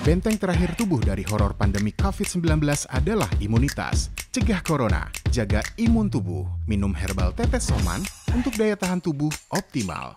Benteng terakhir tubuh dari horor pandemi COVID-19 adalah imunitas. Cegah corona, jaga imun tubuh, minum herbal tetes soman untuk daya tahan tubuh optimal.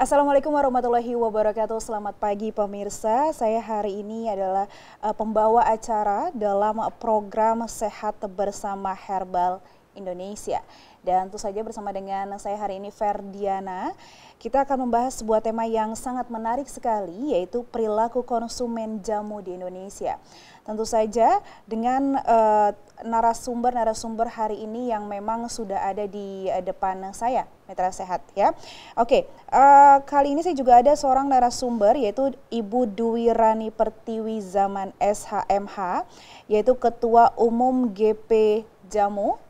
Assalamualaikum warahmatullahi wabarakatuh. Selamat pagi pemirsa. Saya hari ini adalah uh, pembawa acara dalam program Sehat Bersama Herbal Indonesia. Dan tentu saja bersama dengan saya hari ini Ferdiana, kita akan membahas sebuah tema yang sangat menarik sekali yaitu perilaku konsumen jamu di Indonesia. Tentu saja dengan eh, narasumber narasumber-narasumber hari ini yang memang sudah ada di uh, depan saya, Mitra Sehat ya. Oke, uh, kali ini saya juga ada seorang narasumber yaitu Ibu Dwi Rani Pertiwi Zaman SHMH, yaitu Ketua Umum GP Jamu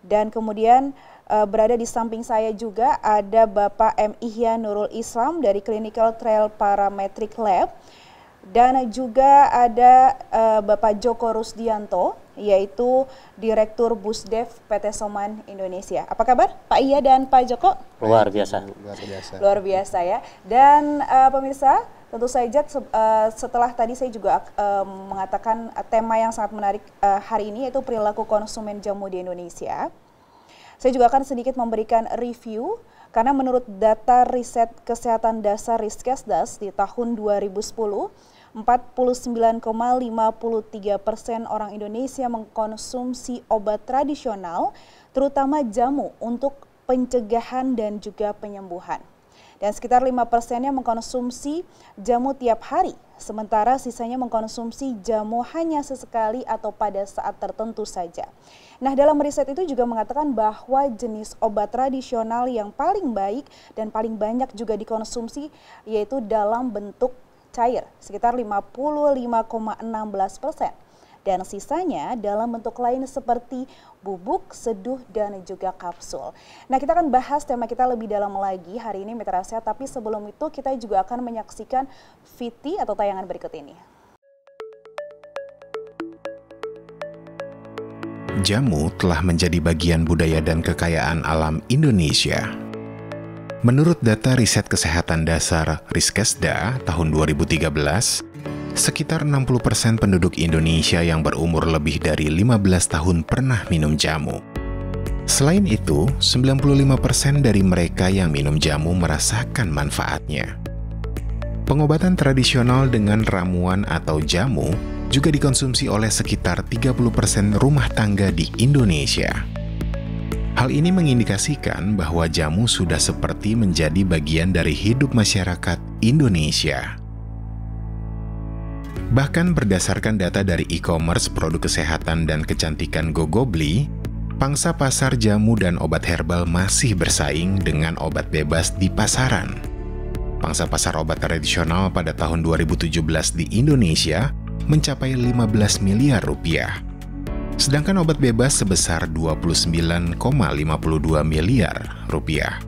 dan kemudian uh, berada di samping saya juga ada Bapak M. Ihya Nurul Islam dari Clinical Trial Parametric Lab dan juga ada uh, Bapak Joko Rusdianto yaitu Direktur Busdev PT Soman Indonesia. Apa kabar Pak Iya dan Pak Joko? Luar biasa. Luar biasa. Luar biasa ya. Dan uh, pemirsa Tentu saja eh, setelah tadi saya juga eh, mengatakan tema yang sangat menarik eh, hari ini yaitu perilaku konsumen jamu di Indonesia. Saya juga akan sedikit memberikan review karena menurut data riset kesehatan dasar Riskesdas di tahun 2010, 49,53 persen orang Indonesia mengkonsumsi obat tradisional, terutama jamu untuk pencegahan dan juga penyembuhan dan sekitar 5 persennya mengkonsumsi jamu tiap hari. Sementara sisanya mengkonsumsi jamu hanya sesekali atau pada saat tertentu saja. Nah, dalam riset itu juga mengatakan bahwa jenis obat tradisional yang paling baik dan paling banyak juga dikonsumsi yaitu dalam bentuk cair, sekitar 55,16 persen dan sisanya dalam bentuk lain seperti bubuk, seduh, dan juga kapsul. Nah kita akan bahas tema kita lebih dalam lagi hari ini Mitra Asia, tapi sebelum itu kita juga akan menyaksikan VT atau tayangan berikut ini. Jamu telah menjadi bagian budaya dan kekayaan alam Indonesia. Menurut data riset kesehatan dasar Riskesda tahun 2013, Sekitar 60% penduduk Indonesia yang berumur lebih dari 15 tahun pernah minum jamu. Selain itu, 95% dari mereka yang minum jamu merasakan manfaatnya. Pengobatan tradisional dengan ramuan atau jamu juga dikonsumsi oleh sekitar 30% rumah tangga di Indonesia. Hal ini mengindikasikan bahwa jamu sudah seperti menjadi bagian dari hidup masyarakat Indonesia. Bahkan berdasarkan data dari e-commerce produk kesehatan dan kecantikan GoGoBli, pangsa pasar jamu dan obat herbal masih bersaing dengan obat bebas di pasaran. Pangsa pasar obat tradisional pada tahun 2017 di Indonesia mencapai 15 miliar rupiah. Sedangkan obat bebas sebesar 29,52 miliar rupiah.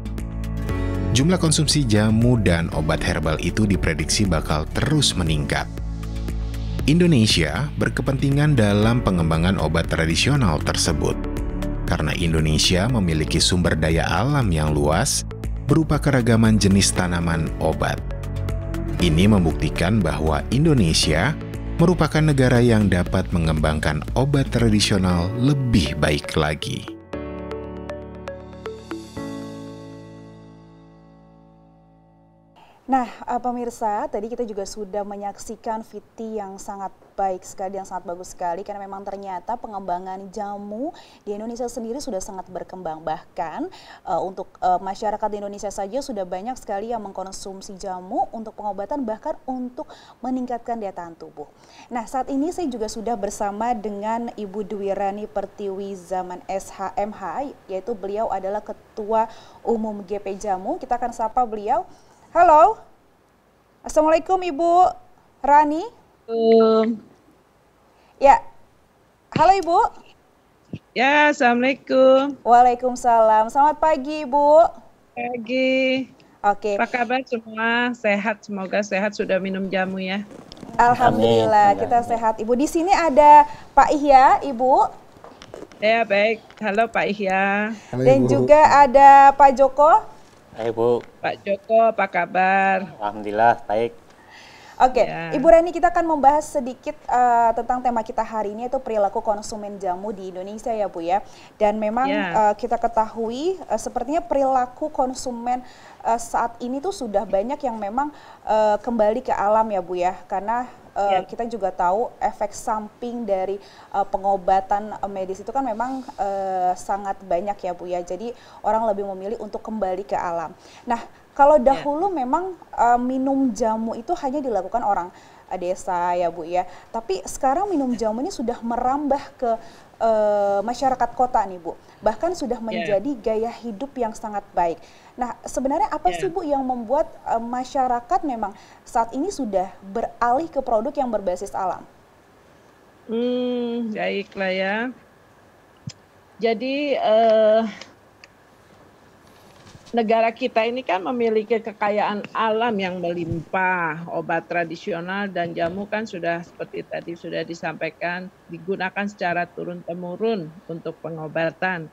Jumlah konsumsi jamu dan obat herbal itu diprediksi bakal terus meningkat – Indonesia berkepentingan dalam pengembangan obat tradisional tersebut. Karena Indonesia memiliki sumber daya alam yang luas berupa keragaman jenis tanaman obat. Ini membuktikan bahwa Indonesia merupakan negara yang dapat mengembangkan obat tradisional lebih baik lagi. Nah, eh, pemirsa, tadi kita juga sudah menyaksikan Viti yang sangat baik sekali yang sangat bagus sekali karena memang ternyata pengembangan jamu di Indonesia sendiri sudah sangat berkembang. Bahkan uh, untuk uh, masyarakat di Indonesia saja sudah banyak sekali yang mengkonsumsi jamu untuk pengobatan bahkan untuk meningkatkan daya tahan tubuh. Nah, saat ini saya juga sudah bersama dengan Ibu Dwi Rani Pertiwi Zaman SHMH yaitu beliau adalah ketua umum GP Jamu. Kita akan sapa beliau Halo. Assalamualaikum Ibu Rani. Um. Ya. Halo Ibu. Ya, Assalamualaikum. Waalaikumsalam. Selamat pagi Ibu. Pagi. Oke. Okay. Apa kabar semua? Sehat, semoga sehat. Sudah minum jamu ya. Alhamdulillah, Amin. kita sehat Ibu. Di sini ada Pak Ihya, Ibu. Ya, baik. Halo Pak Ihya. Halo, Dan juga ada Pak Joko. Hai Bu. Pak Joko, apa kabar? Alhamdulillah baik. Oke, okay. Ya. yeah. Ibu Reni kita akan membahas sedikit uh, tentang tema kita hari ini yaitu perilaku konsumen jamu di Indonesia ya Bu ya. Dan memang yeah. Ya. uh, kita ketahui uh, sepertinya perilaku konsumen uh, saat ini tuh sudah banyak yang memang uh, kembali ke alam ya Bu ya. Karena uh, yeah. kita juga tahu efek samping dari uh, pengobatan medis itu kan memang uh, sangat banyak ya Bu ya. Jadi orang lebih memilih untuk kembali ke alam. Nah, kalau ya. dahulu yeah. memang uh, minum jamu itu hanya dilakukan orang eh, desa ya Bu ya. Tapi sekarang minum jamu ini sudah merambah ke uh, masyarakat kota nih Bu. Bahkan sudah ya. menjadi yeah. gaya hidup yang sangat baik. Nah, sebenarnya apa yeah. sih Bu yang membuat uh, masyarakat memang saat ini sudah beralih ke produk yang berbasis alam? Hmm, baiklah ya. Jadi uh, negara kita ini kan memiliki kekayaan alam yang melimpah, obat tradisional dan jamu kan sudah seperti tadi sudah disampaikan digunakan secara turun-temurun untuk pengobatan ya.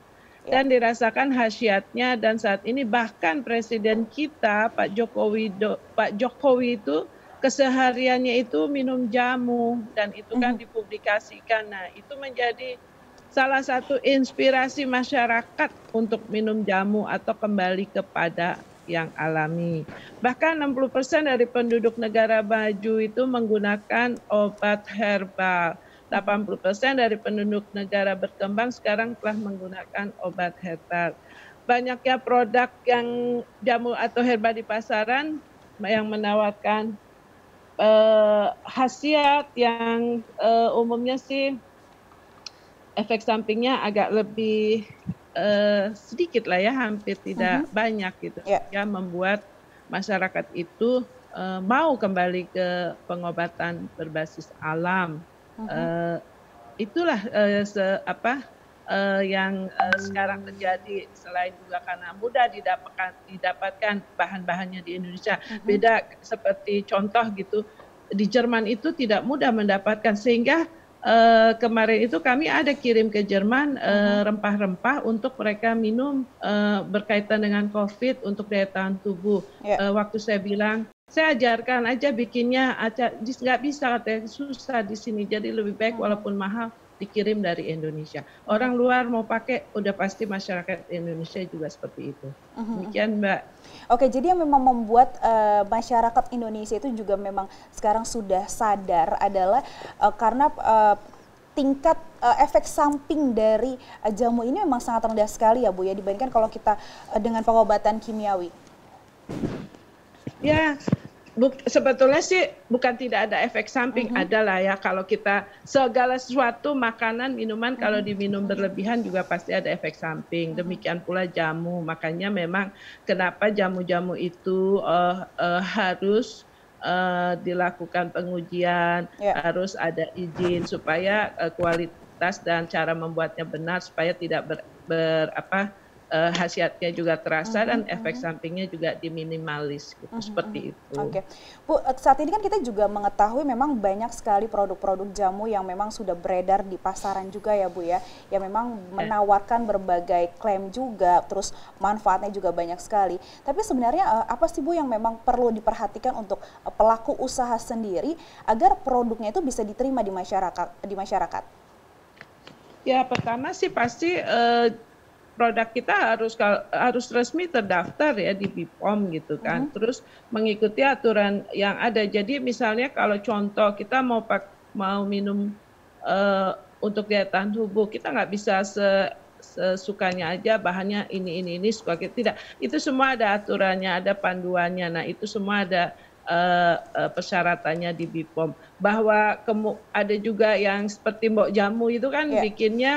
dan dirasakan khasiatnya dan saat ini bahkan presiden kita Pak Jokowi Do, Pak Jokowi itu kesehariannya itu minum jamu dan itu kan mhm. dipublikasikan. Nah, itu menjadi salah satu inspirasi masyarakat untuk minum jamu atau kembali kepada yang alami. Bahkan 60% dari penduduk negara baju itu menggunakan obat herbal. 80% dari penduduk negara berkembang sekarang telah menggunakan obat herbal. Banyaknya produk yang jamu atau herbal di pasaran yang menawarkan eh, khasiat yang eh, umumnya sih efek sampingnya agak lebih uh, sedikit lah ya, hampir tidak uh mhm. -huh. banyak gitu, yeah. Ya membuat masyarakat itu uh, mau kembali ke pengobatan berbasis alam. Uh -huh. Uh, itulah uh, se apa uh, yang uh, sekarang terjadi selain juga karena mudah didapatkan didapatkan bahan-bahannya di Indonesia. Uh mhm. -huh. Beda seperti contoh gitu di Jerman itu tidak mudah mendapatkan sehingga uh, kemarin itu kami ada kirim ke Jerman eh, mhm. rempah-rempah uh, untuk mereka minum uh, berkaitan dengan COVID untuk daya tahan tubuh. Yeah. Ya. Uh, waktu saya bilang saya ajarkan aja bikinnya, nggak bisa katanya susah di sini, jadi lebih baik mhm. walaupun mahal dikirim dari Indonesia. Orang luar mau pakai, udah pasti masyarakat Indonesia juga seperti itu. Mhm. Demikian Mbak. Oke, jadi yang memang membuat uh, masyarakat Indonesia itu juga memang sekarang sudah sadar adalah uh, karena uh, tingkat uh, efek samping dari uh, jamu ini memang sangat rendah sekali ya Bu ya dibandingkan kalau kita uh, dengan pengobatan kimiawi. Ya, sebetulnya sih bukan tidak ada efek samping mm-hmm. adalah ya kalau kita segala sesuatu makanan minuman kalau mm-hmm. diminum berlebihan juga pasti ada efek samping demikian pula jamu makanya memang kenapa jamu-jamu itu uh, uh, harus uh, dilakukan pengujian yeah. harus ada izin supaya uh, kualitas dan cara membuatnya benar supaya tidak ber, ber apa uh, khasiatnya juga terasa mm-hmm. dan mm-hmm. efek sampingnya juga diminimalis gitu mm-hmm. seperti mm-hmm. itu. Oke, okay. Bu saat ini kan kita juga mengetahui memang banyak sekali produk-produk jamu yang memang sudah beredar di pasaran juga ya Bu ya, yang memang ya. menawarkan berbagai klaim juga, terus manfaatnya juga banyak sekali. Tapi sebenarnya eh, apa sih Bu yang memang perlu diperhatikan untuk pelaku usaha sendiri agar produknya itu bisa diterima di masyarakat di masyarakat? Ya pertama sih pasti uh, produk kita harus harus resmi terdaftar ya di BPOM gitu kan. Hmm. Terus mengikuti aturan yang ada. Jadi misalnya kalau contoh kita mau pak, mau minum uh, untuk daya tahan tubuh kita nggak bisa se sesukanya aja bahannya ini ini ini suka kita gitu. tidak itu semua ada aturannya ada panduannya nah itu semua ada uh, uh, persyaratannya di BPOM bahwa ada juga yang seperti mbok jamu itu kan yeah. bikinnya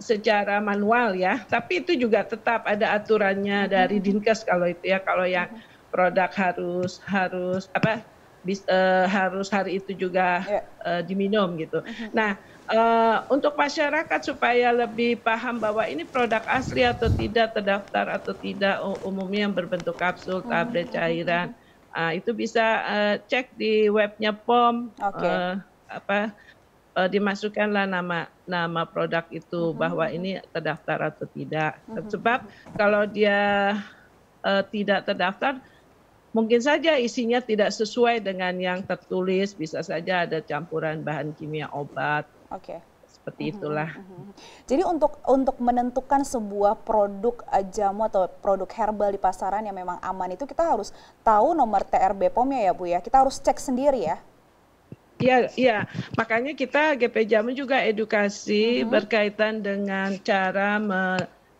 secara manual ya, tapi itu juga tetap ada aturannya mm-hmm. dari Dinkes kalau itu ya kalau yang mm-hmm. produk harus harus apa bis, uh, harus hari itu juga uh, diminum gitu. Mm-hmm. Nah uh, untuk masyarakat supaya lebih paham bahwa ini produk asli atau tidak terdaftar atau tidak umumnya yang berbentuk kapsul, tablet, cairan, uh, itu bisa uh, cek di webnya POM. Okay. Uh, apa uh, dimasukkanlah nama nama produk itu uh mm-hmm. -huh. bahwa ini terdaftar atau tidak. Uh mm-hmm. -huh. Sebab kalau dia uh, tidak terdaftar, mungkin saja isinya tidak sesuai dengan yang tertulis. Bisa saja ada campuran bahan kimia obat. Oke. Okay. Seperti mm-hmm. itulah. Mm -hmm. Jadi untuk untuk menentukan sebuah produk jamu atau produk herbal di pasaran yang memang aman itu kita harus tahu nomor TRB POM-nya ya Bu ya. Kita harus cek sendiri ya. Iya, iya. Makanya kita GP Jamu juga edukasi uh mm-hmm. -huh. berkaitan dengan cara me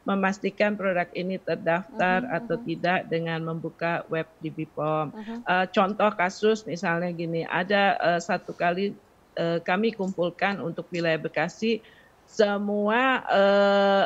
memastikan produk ini terdaftar uh mm-hmm. -huh, atau mm-hmm. tidak dengan membuka web di BPOM. Uh eh, -huh. uh, contoh kasus misalnya gini, ada uh, satu kali uh, kami kumpulkan untuk wilayah Bekasi semua uh,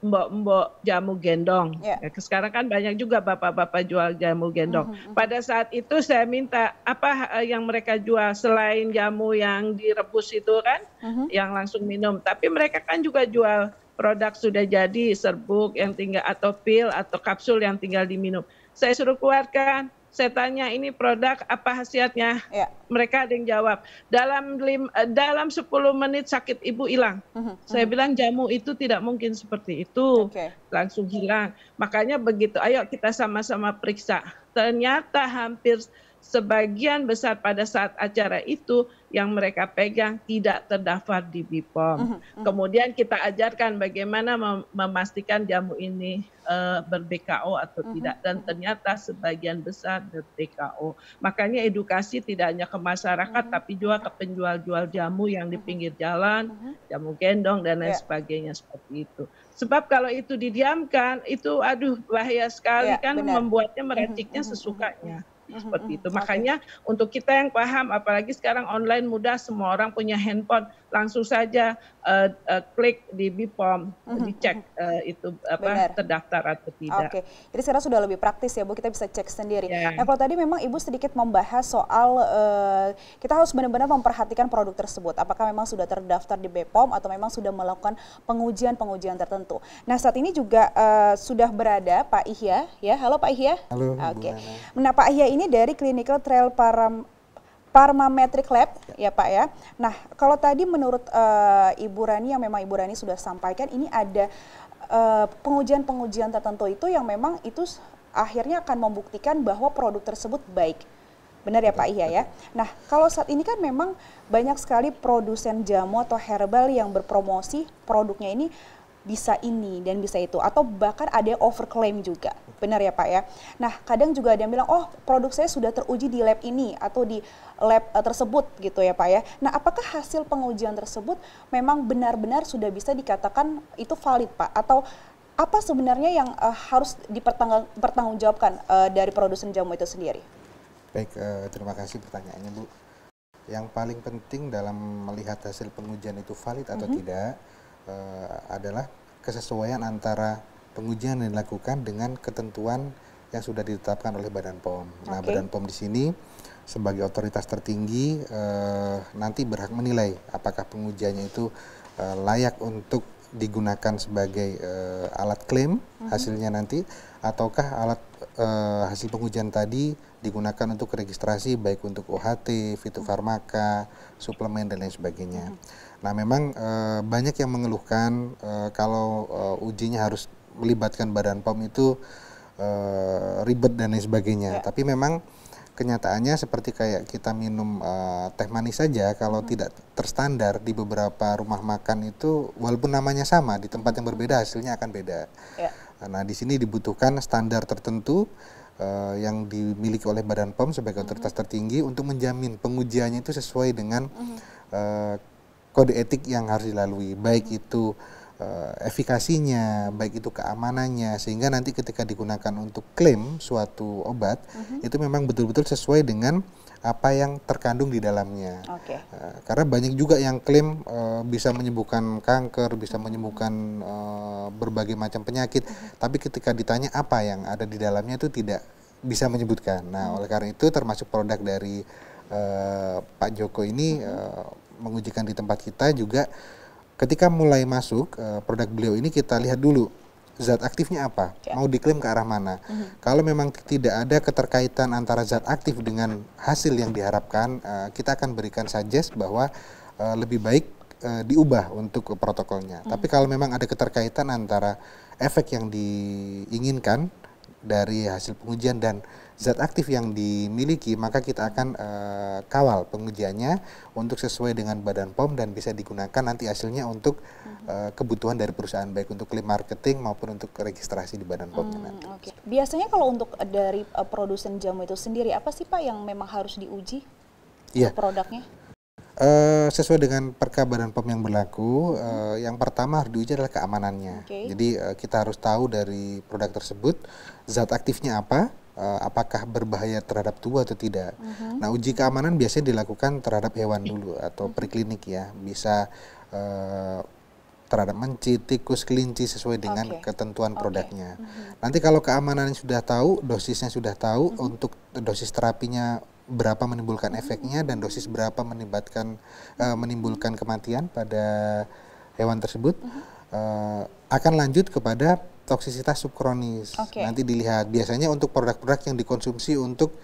mbok-mbok jamu gendong. Yeah. Ya, ya sekarang kan banyak juga bapak-bapak jual jamu gendong. Mm-hmm. Pada saat itu saya minta apa eh, yang mereka jual selain jamu yang direbus itu kan, mm-hmm. yang langsung minum. Tapi mereka kan juga jual produk sudah jadi serbuk yang tinggal atau pil atau kapsul yang tinggal diminum. Saya suruh keluarkan saya tanya ini produk apa khasiatnya ya. mereka ada yang jawab dalam lim, eh, dalam 10 menit sakit ibu hilang uh mhm, -huh. Mhm. saya bilang jamu itu tidak mungkin seperti itu okay. langsung hilang makanya begitu ayo kita sama-sama periksa ternyata hampir sebagian besar pada saat acara itu yang mereka pegang tidak terdaftar di BPOM. Mhm, mhm. Kemudian kita ajarkan bagaimana mem memastikan jamu ini uh, eh, ber-BKO atau mhm, tidak dan ternyata sebagian besar ber Makanya edukasi tidak hanya ke masyarakat tapi juga ke penjual-jual jamu yang di pinggir jalan, jamu gendong dan lain ya. sebagainya seperti itu. Sebab kalau itu didiamkan itu aduh bahaya sekali yeah, kan benar. membuatnya meraciknya sesukanya. Mm-hmm, seperti itu mm-hmm. makanya untuk kita yang paham apalagi sekarang online mudah semua orang punya handphone langsung saja uh, uh, klik di BPOM mm-hmm. dicek uh, itu apa Benar. terdaftar atau tidak. Oke, okay. jadi sekarang sudah lebih praktis ya Bu, kita bisa cek sendiri. Yeah. Nah kalau tadi memang Ibu sedikit membahas soal uh, kita harus benar-benar memperhatikan produk tersebut, apakah memang sudah terdaftar di BPOM atau memang sudah melakukan pengujian-pengujian tertentu. Nah saat ini juga uh, sudah berada Pak Ihya, ya halo Pak Ihya. Halo. Oke. Okay. Nah Pak Ihya ini dari Clinical Trial Param Parmametric Lab ya Pak ya. Nah kalau tadi menurut uh, Ibu Rani yang memang Ibu Rani sudah sampaikan ini ada eh, pengujian-pengujian uh, pengujian -pengujian tertentu itu yang memang itu akhirnya akan membuktikan bahwa produk tersebut baik. Benar ya Pak Iya ya. Nah kalau saat ini kan memang banyak sekali produsen jamu atau herbal yang berpromosi produknya ini bisa ini dan bisa itu atau bahkan ada yang overclaim juga benar ya pak ya nah kadang juga ada yang bilang oh produk saya sudah teruji di lab ini atau di lab uh, tersebut gitu ya pak ya nah apakah hasil pengujian tersebut memang benar-benar sudah bisa dikatakan itu valid pak atau apa sebenarnya yang uh, harus dipertanggungjawabkan uh, dari produsen jamu itu sendiri baik uh, terima kasih pertanyaannya bu yang paling penting dalam melihat hasil pengujian itu valid atau mm -hmm. tidak uh, adalah kesesuaian antara pengujian yang dilakukan dengan ketentuan yang sudah ditetapkan oleh Badan POM. Okay. Nah, Badan POM di sini sebagai otoritas tertinggi uh, nanti berhak menilai apakah pengujiannya itu uh, layak untuk digunakan sebagai uh, alat klaim mm-hmm. hasilnya nanti ataukah alat uh, hasil pengujian tadi digunakan untuk registrasi baik untuk OHT, fitofarmaka, mhm. suplemen dan lain sebagainya. Mm-hmm. Nah memang e, banyak yang mengeluhkan e, kalau e, ujinya harus melibatkan badan POM itu e, ribet dan lain sebagainya. Ya. Tapi memang kenyataannya seperti kayak kita minum e, teh manis saja kalau hmm. tidak terstandar di beberapa rumah makan itu walaupun namanya sama di tempat yang berbeda hasilnya akan beda. Ya. Nah di sini dibutuhkan standar tertentu uh, yang dimiliki oleh Badan POM sebagai hmm. otoritas hmm. tertinggi untuk menjamin pengujiannya itu sesuai dengan hmm kode etik yang harus dilalui baik itu uh, efikasinya, baik itu keamanannya, sehingga nanti ketika digunakan untuk klaim suatu obat, mm-hmm. itu memang betul-betul sesuai dengan apa yang terkandung di dalamnya. Okay. Uh, eh, karena banyak juga yang klaim uh, bisa menyembuhkan kanker, bisa menyembuhkan uh, berbagai macam penyakit, mm-hmm. tapi ketika ditanya apa yang ada di dalamnya itu tidak bisa menyebutkan. Nah, mm-hmm. oleh karena itu termasuk produk dari uh, Pak Joko ini. Mm-hmm. Uh, mengujikan di tempat kita juga ketika mulai masuk eh, produk beliau ini kita lihat dulu zat aktifnya apa, ya. mau diklaim ke arah mana. Mm -hmm. Kalau memang tidak ada keterkaitan antara zat aktif dengan hasil yang diharapkan, eh, kita akan berikan suggest bahwa eh, lebih baik diubah untuk protokolnya. Mm -hmm. Tapi kalau memang ada keterkaitan antara efek yang diinginkan dari hasil pengujian dan zat aktif yang dimiliki, maka kita akan e, kawal pengujiannya untuk sesuai dengan Badan POM dan bisa digunakan nanti hasilnya untuk e, kebutuhan dari perusahaan baik untuk klaim marketing maupun untuk registrasi di Badan POM hmm, nanti. Okay. Biasanya kalau untuk eh, dari uh, produsen jamu itu sendiri apa sih Pak yang memang harus diuji yeah. produknya? Uh, sesuai dengan perka Badan POM yang berlaku, hmm. yang pertama harus diuji adalah keamanannya. Okay. Jadi uh, kita harus tahu dari produk tersebut zat aktifnya apa, uh, apakah berbahaya terhadap tubuh atau tidak. Uh-huh. Nah, uji keamanan biasanya dilakukan terhadap hewan dulu atau mhm. preklinik ya, bisa uh, terhadap menci, tikus, kelinci sesuai dengan okay. ketentuan okay. produknya. -huh. Mhm. Nanti kalau keamanan sudah tahu, dosisnya sudah tahu uh -huh. untuk dosis terapinya berapa menimbulkan efeknya dan dosis berapa menimbulkan uh, eh, menimbulkan kematian pada hewan tersebut uh -huh. uh, akan lanjut kepada toksisitas subkronis. Okay. Nanti dilihat. Biasanya untuk produk-produk yang dikonsumsi untuk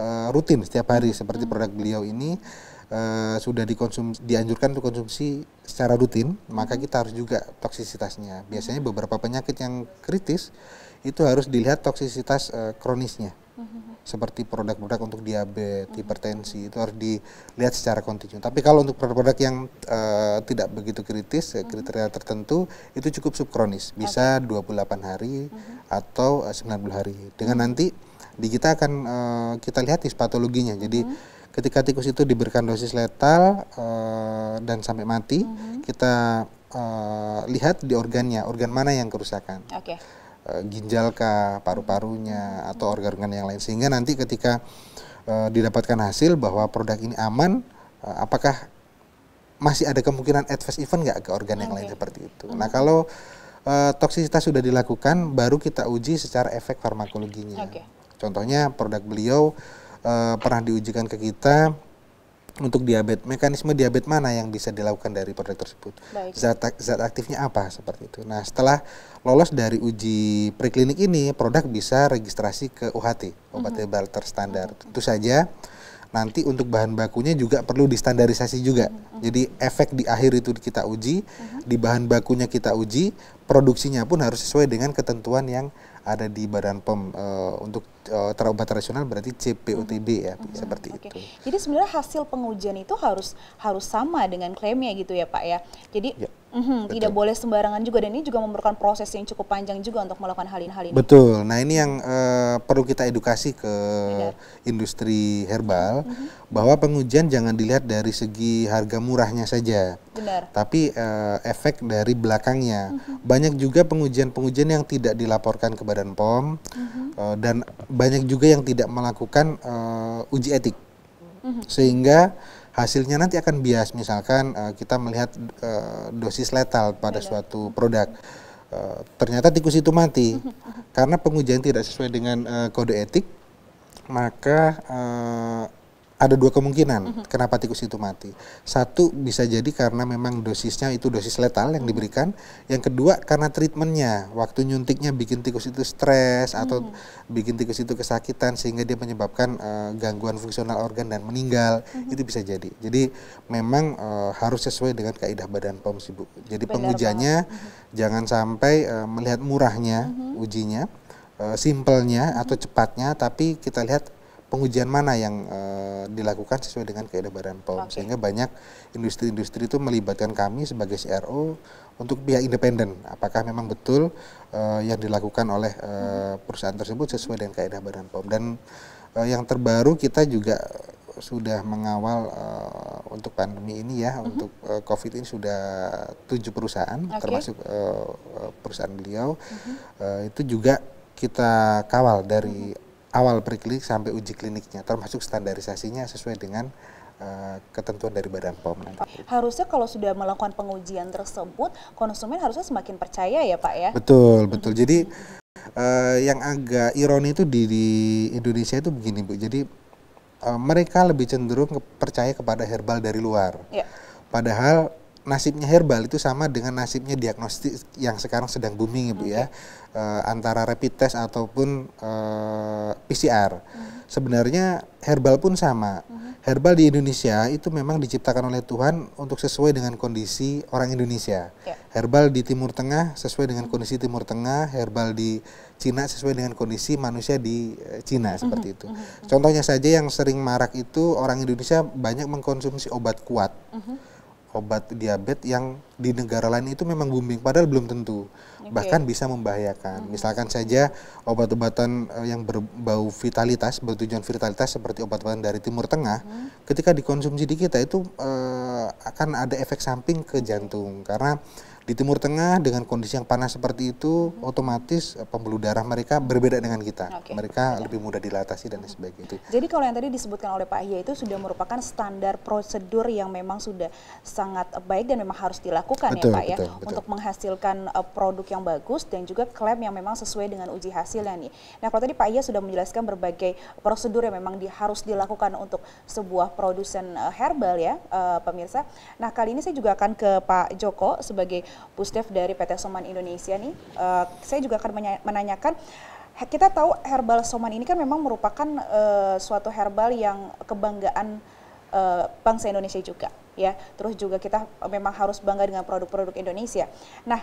uh, rutin setiap hari seperti hmm. produk beliau ini Eh, sudah dikonsumsi dianjurkan untuk konsumsi secara rutin, maka mhm. kita harus juga toksisitasnya. Mhm. Biasanya beberapa penyakit yang kritis itu harus dilihat toksisitas uh, kronisnya. Mhm. Seperti produk-produk untuk diabetes, hipertensi itu harus dilihat secara kontinu. Tapi kalau untuk produk-produk yang uh, tidak begitu kritis, kriteria tertentu itu cukup subkronis, bisa okay. 28 hari atau 90 hari. Dengan nanti di kita akan uh, kita lihat di patologinya. Jadi hmm ketika tikus itu diberikan dosis letal uh, dan sampai mati mm -hmm. kita uh, lihat di organnya organ mana yang kerusakan okay. uh, eh, ginjal kah paru-parunya mhm. atau organ-organ yang lain sehingga nanti ketika uh, didapatkan hasil bahwa produk ini aman uh, apakah masih ada kemungkinan adverse event nggak ke organ okay. yang lain seperti itu mm -hmm. nah kalau uh, toksisitas sudah dilakukan baru kita uji secara efek farmakologinya okay. contohnya produk beliau Eh, pernah diujikan ke kita untuk diabetes mekanisme diabetes mana yang bisa dilakukan dari produk tersebut zat zat aktifnya apa seperti itu nah setelah lolos dari uji preklinik ini produk bisa registrasi ke UHT obat mm -hmm. terstandar mm -hmm. tentu saja nanti untuk bahan bakunya juga perlu distandarisasi juga mm -hmm. jadi efek di akhir itu kita uji mm -hmm. di bahan bakunya kita uji produksinya pun harus sesuai dengan ketentuan yang ada di badan pom e, eh, untuk Eh, trauma tradisional berarti CPOTB ya mm -hmm. seperti okay. itu. Jadi sebenarnya hasil pengujian itu harus harus sama dengan klaimnya gitu ya Pak ya. Jadi ya. Mm -hmm, tidak boleh sembarangan juga dan ini juga memerlukan proses yang cukup panjang juga untuk melakukan hal ini. Hal ini. Betul. Nah ini yang uh, perlu kita edukasi ke Benar. industri herbal mm -hmm. bahwa pengujian jangan dilihat dari segi harga murahnya saja, Benar. tapi uh, efek dari belakangnya. Mm -hmm. Banyak juga pengujian-pengujian yang tidak dilaporkan ke Badan POM mm -hmm. uh, dan banyak juga yang tidak melakukan uh, uji etik mm-hmm. sehingga hasilnya nanti akan bias misalkan uh, kita melihat uh, dosis letal pada iya. suatu produk uh, ternyata tikus itu mati mm-hmm. karena pengujian tidak sesuai dengan uh, kode etik maka uh, ada dua kemungkinan mm -hmm. kenapa tikus itu mati. Satu bisa jadi karena memang dosisnya itu dosis letal yang diberikan. Yang kedua karena treatmentnya, waktu nyuntiknya bikin tikus itu stres mm. atau mhm. bikin tikus itu kesakitan sehingga dia menyebabkan uh, gangguan fungsional organ dan meninggal. Mm -hmm. Itu bisa jadi. Jadi memang uh, harus sesuai dengan kaidah Badan sih sibuk. Jadi pengujiannya mm -hmm. jangan sampai uh, melihat murahnya mm -hmm. ujinya, simpelnya atau mhm. cepatnya, tapi kita lihat pengujian mana yang e, dilakukan sesuai dengan keadaan Badan POM okay. sehingga banyak industri-industri itu melibatkan kami sebagai CRO untuk pihak independen apakah memang betul e, yang dilakukan oleh e, perusahaan tersebut sesuai dengan kaidah Badan POM dan e, yang terbaru kita juga sudah mengawal uh, untuk pandemi ini ya mm -hmm. untuk uh, COVID ini sudah tujuh perusahaan okay. termasuk uh, perusahaan beliau mm -hmm. uh, itu juga kita kawal dari mm -hmm awal preklinik sampai uji kliniknya termasuk standarisasinya sesuai dengan uh, ketentuan dari Badan POM nanti. Harusnya kalau sudah melakukan pengujian tersebut konsumen harusnya semakin percaya ya Pak ya. Betul, betul. Jadi uh, yang agak ironi itu di, di Indonesia itu begini Bu. Jadi uh, mereka lebih cenderung percaya kepada herbal dari luar. Ya. Padahal nasibnya herbal itu sama dengan nasibnya diagnostik yang sekarang sedang booming ibu okay. ya uh, antara rapid test ataupun uh, eh, PCR. Uh-huh. Hmm. Sebenarnya herbal pun sama. Uh-huh. Herbal di Indonesia itu memang diciptakan oleh Tuhan untuk sesuai dengan kondisi orang Indonesia. Yeah. Herbal di Timur Tengah sesuai dengan kondisi Timur Tengah, herbal di Cina sesuai dengan kondisi manusia di eh, Cina hmm. seperti uh-huh. Contohnya saja yang sering marak itu orang Indonesia banyak mengkonsumsi obat kuat obat diabetes yang di negara lain itu memang booming padahal belum tentu okay. bahkan bisa membahayakan hmm. misalkan saja obat-obatan eh, yang berbau vitalitas bertujuan vitalitas seperti obat-obatan dari Timur Tengah hmm. ketika dikonsumsi di kita itu uh, akan ada efek samping ke jantung karena di Timur Tengah dengan kondisi yang panas seperti itu, hmm. otomatis eh, pembuluh darah mereka berbeda dengan kita. Okay. Mereka ya. lebih mudah dilatasi dan sebagainya. Jadi kalau yang tadi disebutkan oleh Pak Hia itu sudah merupakan standar prosedur yang memang sudah sangat baik dan memang harus dilakukan ya, betul, ya Pak betul, ya betul. untuk menghasilkan eh, produk yang bagus dan juga klaim yang memang sesuai dengan uji hasilnya nih. Nah kalau tadi Pak Hia sudah menjelaskan berbagai prosedur yang memang di, harus dilakukan untuk sebuah produsen eh, herbal ya pemirsa. Nah kali ini saya juga akan ke Pak Joko sebagai Pusdev dari PT Soman Indonesia nih. Uh, saya juga akan menanyakan kita tahu herbal Soman ini kan memang merupakan uh, suatu herbal yang kebanggaan uh, bangsa Indonesia juga ya. Terus juga kita memang harus bangga dengan produk-produk Indonesia. Nah,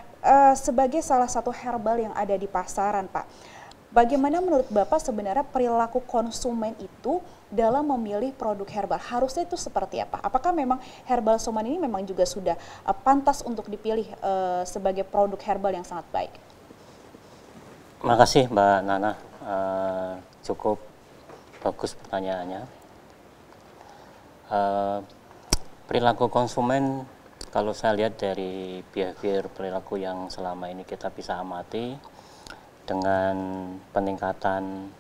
sebagai salah satu herbal yang ada di pasaran, Pak Bagaimana menurut Bapak sebenarnya perilaku konsumen itu dalam memilih produk herbal? Harusnya itu seperti apa? Apakah memang herbal soman ini memang juga sudah uh, pantas untuk dipilih uh, sebagai produk herbal yang sangat baik? Terima kasih Mbak Nana. Uh, cukup bagus pertanyaannya. Uh, perilaku konsumen kalau saya lihat dari behavior perilaku yang selama ini kita bisa amati dengan peningkatan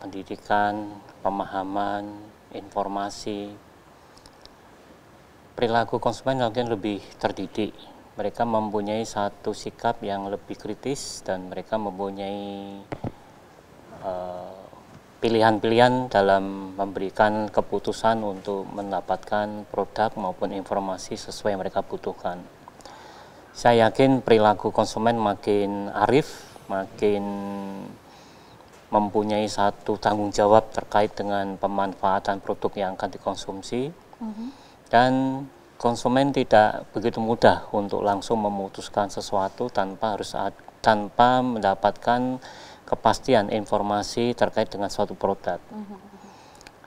pendidikan, pemahaman, informasi, perilaku konsumen mungkin lebih terdidik. Mereka mempunyai satu sikap yang lebih kritis dan mereka mempunyai eh, pilihan-pilihan uh, pilihan -pilihan dalam memberikan keputusan untuk mendapatkan produk maupun informasi sesuai yang mereka butuhkan. Saya yakin perilaku konsumen makin arif, makin mempunyai satu tanggung jawab terkait dengan pemanfaatan produk yang akan dikonsumsi mm -hmm. dan konsumen tidak begitu mudah untuk langsung memutuskan sesuatu tanpa harus tanpa mendapatkan kepastian informasi terkait dengan suatu produk. Mm -hmm.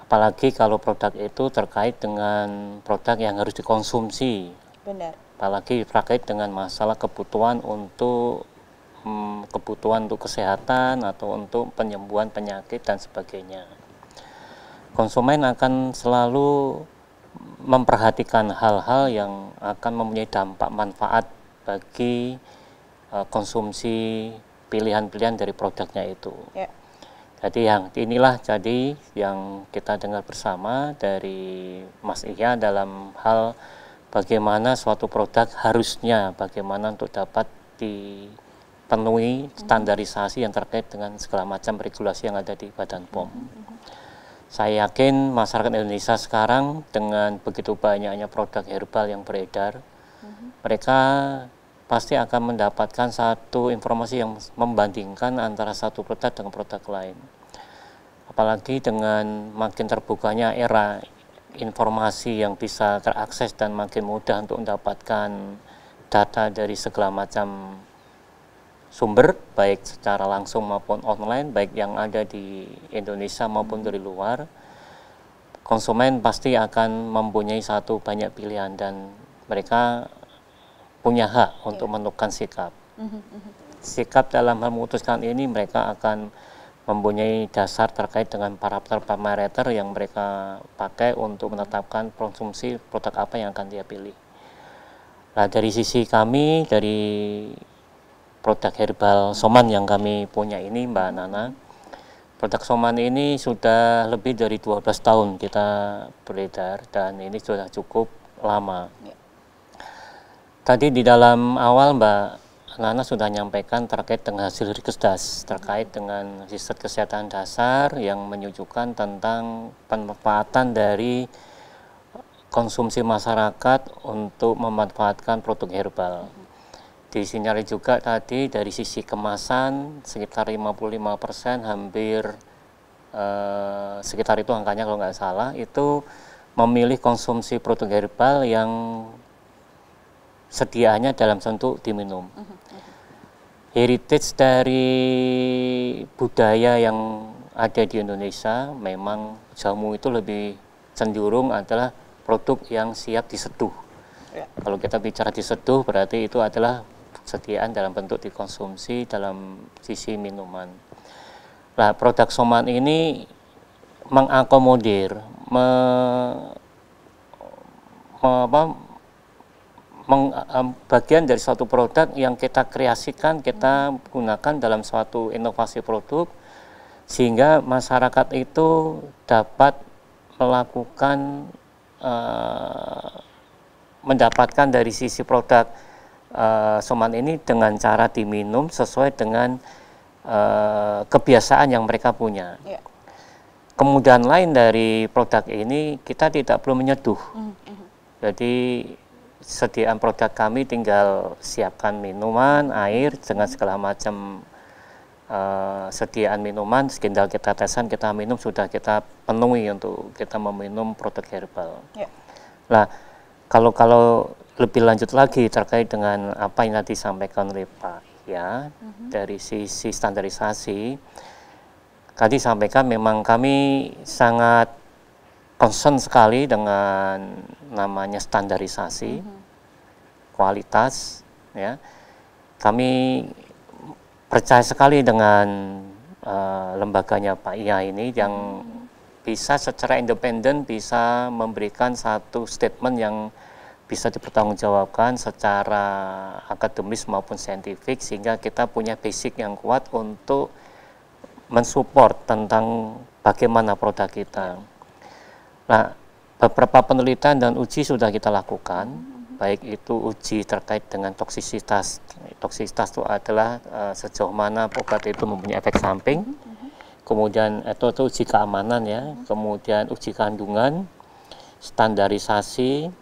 Apalagi kalau produk itu terkait dengan produk yang harus dikonsumsi. Benar apalagi terkait dengan masalah kebutuhan untuk hmm, kebutuhan untuk kesehatan atau untuk penyembuhan penyakit dan sebagainya. Konsumen akan selalu memperhatikan hal-hal yang akan mempunyai dampak manfaat bagi uh, konsumsi pilihan-pilihan dari produknya itu. Yeah. Jadi yang inilah jadi yang kita dengar bersama dari Mas Iya dalam hal bagaimana suatu produk harusnya bagaimana untuk dapat dipenuhi standarisasi yang terkait dengan segala macam regulasi yang ada di Badan POM. Saya yakin masyarakat Indonesia sekarang dengan begitu banyaknya produk herbal yang beredar, mereka pasti akan mendapatkan satu informasi yang membandingkan antara satu produk dengan produk lain. Apalagi dengan makin terbukanya era informasi yang bisa terakses dan makin mudah untuk mendapatkan data dari segala macam sumber, baik secara langsung maupun online, baik yang ada di Indonesia maupun hmm. dari luar, konsumen pasti akan mempunyai satu banyak pilihan dan mereka punya hak iya. untuk menentukan sikap. Mhm, mhm. Sikap dalam memutuskan ini mereka akan mempunyai dasar terkait dengan parameter parameter yang mereka pakai untuk menetapkan konsumsi produk apa yang akan dia pilih. Nah, dari sisi kami dari produk herbal Soman yang kami punya ini Mbak Nana, produk Soman ini sudah lebih dari 12 tahun kita beredar dan ini sudah cukup lama. Ya. Tadi di dalam awal Mbak Nana sudah menyampaikan terkait dengan hasil rikesdas terkait dengan riset kesehatan dasar yang menunjukkan tentang pemanfaatan dari konsumsi masyarakat untuk memanfaatkan produk herbal. Disinyali juga tadi dari sisi kemasan sekitar 55% persen, hampir eh, sekitar itu angkanya kalau nggak salah itu memilih konsumsi produk herbal yang sediaannya dalam bentuk diminum. Heritage dari budaya yang ada di Indonesia memang jamu itu lebih cenderung adalah produk yang siap diseduh. Ya. Kalau kita bicara diseduh berarti itu adalah sediaan dalam bentuk dikonsumsi dalam sisi minuman. Nah, produk soman ini mengakomodir me, me, apa, meng, bagian dari suatu produk yang kita kreasikan, kita gunakan dalam suatu inovasi produk sehingga masyarakat itu dapat melakukan uh, mendapatkan dari sisi produk uh, eh, soman ini dengan cara diminum sesuai dengan uh, kebiasaan yang mereka punya. Yeah. Kemudian lain dari produk ini kita tidak perlu menyeduh. Mm -hmm. Mhm. Jadi sediaan produk kami tinggal siapkan minuman, air dengan segala macam uh, sediaan minuman, sekindal kita tesan, kita minum sudah kita penuhi untuk kita meminum produk herbal. Yeah. Ya. Nah, kalau kalau lebih lanjut lagi terkait dengan apa yang tadi disampaikan oleh Pak ya mm-hmm. dari sisi standarisasi tadi sampaikan memang kami sangat concern sekali dengan namanya standarisasi mm -hmm. kualitas ya kami percaya sekali dengan uh, lembaganya Pak Ia ini yang mhm. bisa secara independen bisa memberikan satu statement yang bisa dipertanggungjawabkan secara akademis maupun saintifik sehingga kita punya basic yang kuat untuk mensupport tentang bagaimana produk kita. Nah, beberapa penelitian dan uji sudah kita lakukan, baik itu uji terkait dengan toksisitas. Toksisitas itu adalah uh, sejauh mana obat itu mempunyai efek samping, kemudian itu, itu uji keamanan ya, kemudian uji kandungan, standarisasi,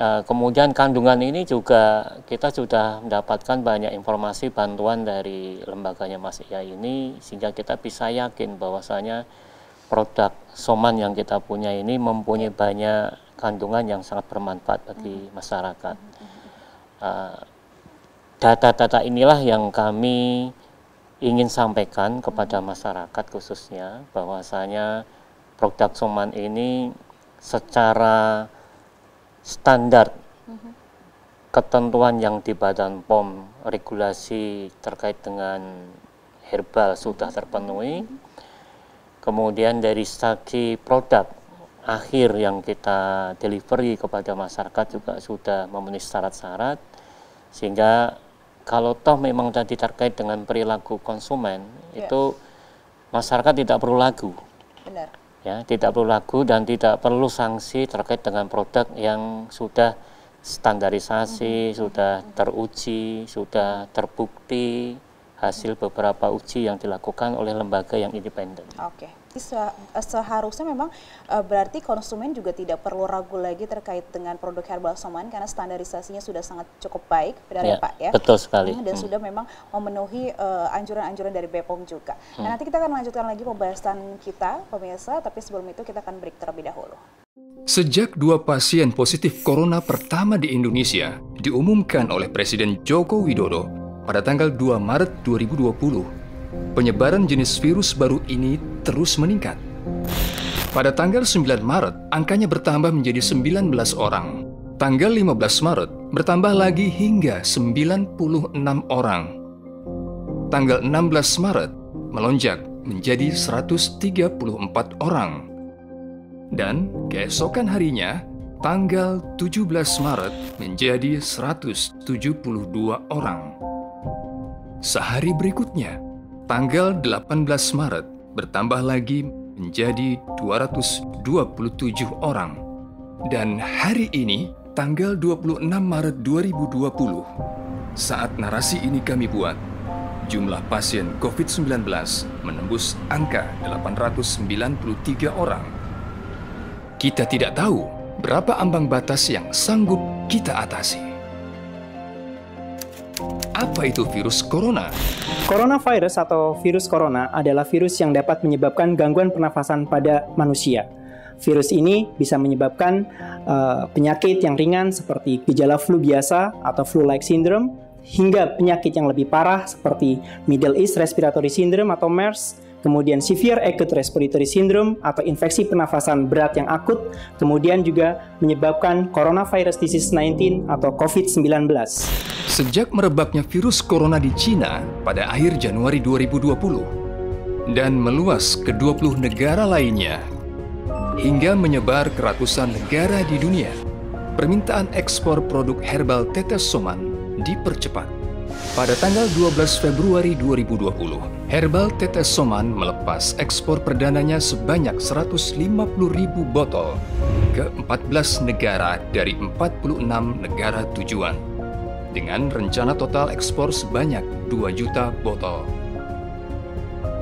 uh, kemudian kandungan ini juga kita sudah mendapatkan banyak informasi bantuan dari lembaganya Mas Ia ini, sehingga kita bisa yakin bahwasanya produk soman yang kita punya ini mempunyai banyak kandungan yang sangat bermanfaat bagi hmm. masyarakat. Ah, data-data uh, inilah yang kami ingin sampaikan kepada hmm. masyarakat khususnya bahwasanya produk soman ini secara standar hmm. ketentuan yang di Badan POM regulasi terkait dengan herbal sudah terpenuhi kemudian dari segi produk akhir yang kita delivery kepada masyarakat juga sudah memenuhi syarat-syarat sehingga kalau toh memang tadi terkait dengan perilaku konsumen yes. Ya. itu masyarakat tidak perlu lagu Benar. ya tidak perlu lagu dan tidak perlu sanksi terkait dengan produk yang sudah standarisasi mm -hmm. sudah teruji sudah terbukti hasil beberapa uji yang dilakukan oleh lembaga yang independen. Oke. Okay. Seharusnya memang eh, berarti konsumen juga tidak perlu ragu lagi terkait dengan produk herbal soman karena standarisasinya sudah sangat cukup baik, benar ya, ya Pak ya? Betul sekali. Hmm, dan hmm. sudah memang memenuhi eh, anjuran-anjuran dari BPOM juga. Nah, hmm. Nah, nanti kita akan lanjutkan lagi pembahasan kita, pemirsa, tapi sebelum itu kita akan break terlebih dahulu. Sejak dua pasien positif corona pertama di Indonesia diumumkan oleh Presiden Joko Widodo, pada tanggal 2 Maret 2020, penyebaran jenis virus baru ini terus meningkat. Pada tanggal 9 Maret, angkanya bertambah menjadi 19 orang. Tanggal 15 Maret, bertambah lagi hingga 96 orang. Tanggal 16 Maret, melonjak menjadi 134 orang. Dan keesokan harinya, tanggal 17 Maret menjadi 172 orang. Sehari berikutnya, tanggal 18 Maret bertambah lagi menjadi 227 orang. Dan hari ini, tanggal 26 Maret 2020, saat narasi ini kami buat, jumlah pasien COVID-19 menembus angka 893 orang. Kita tidak tahu berapa ambang batas yang sanggup kita atasi. Apa itu virus corona? Coronavirus atau virus corona adalah virus yang dapat menyebabkan gangguan pernafasan pada manusia. Virus ini bisa menyebabkan uh, penyakit yang ringan seperti gejala flu biasa atau flu-like syndrome, hingga penyakit yang lebih parah seperti Middle East Respiratory Syndrome atau MERS kemudian severe acute respiratory syndrome atau infeksi pernafasan berat yang akut, kemudian juga menyebabkan coronavirus disease 19 atau COVID-19. Sejak merebaknya virus corona di Cina pada akhir Januari 2020 dan meluas ke 20 negara lainnya hingga menyebar ke ratusan negara di dunia, permintaan ekspor produk herbal tetes soman dipercepat. Pada tanggal 12 Februari 2020, Herbal Tetes Soman melepas ekspor perdananya sebanyak 150 ribu botol ke 14 negara dari 46 negara tujuan dengan rencana total ekspor sebanyak 2 juta botol.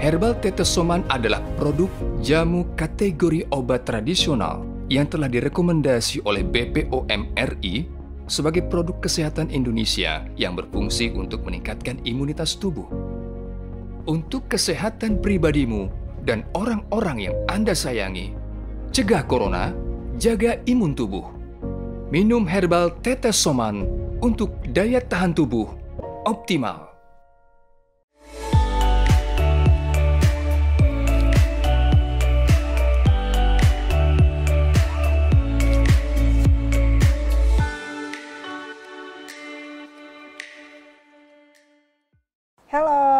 Herbal Tetes Soman adalah produk jamu kategori obat tradisional yang telah direkomendasi oleh BPOM RI sebagai produk kesehatan Indonesia yang berfungsi untuk meningkatkan imunitas tubuh. Untuk kesehatan pribadimu dan orang-orang yang Anda sayangi, cegah corona, jaga imun tubuh. Minum herbal tetes soman untuk daya tahan tubuh optimal.